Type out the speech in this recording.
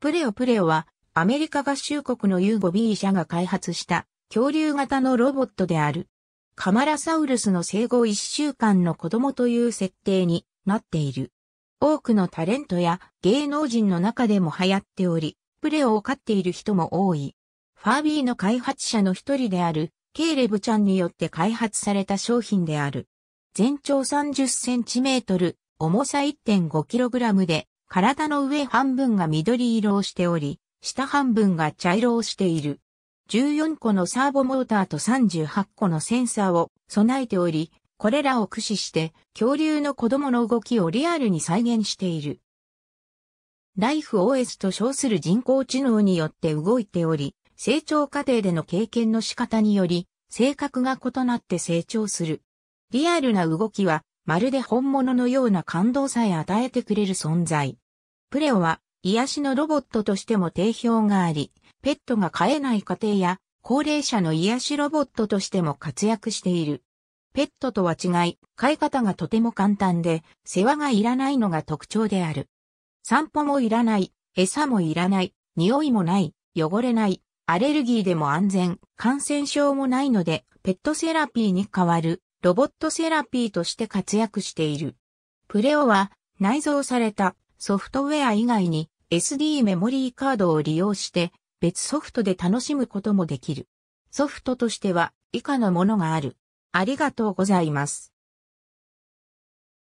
プレオプレオはアメリカ合衆国の U5B 社が開発した恐竜型のロボットである。カマラサウルスの生後1週間の子供という設定になっている。多くのタレントや芸能人の中でも流行っており、プレオを飼っている人も多い。ファービーの開発者の一人である、ケーレブちゃんによって開発された商品である。全長30センチメートル、重さ1.5キログラムで、体の上半分が緑色をしており、下半分が茶色をしている。14個のサーボモーターと38個のセンサーを備えており、これらを駆使して恐竜の子供の動きをリアルに再現している。LifeOS と称する人工知能によって動いており、成長過程での経験の仕方により、性格が異なって成長する。リアルな動きはまるで本物のような感動さえ与えてくれる存在。プレオは癒しのロボットとしても定評があり、ペットが飼えない家庭や高齢者の癒しロボットとしても活躍している。ペットとは違い、飼い方がとても簡単で、世話がいらないのが特徴である。散歩もいらない、餌もいらない、匂いもない、汚れない、アレルギーでも安全、感染症もないので、ペットセラピーに変わるロボットセラピーとして活躍している。プレオは内蔵されたソフトウェア以外に SD メモリーカードを利用して別ソフトで楽しむこともできる。ソフトとしては以下のものがある。ありがとうございます。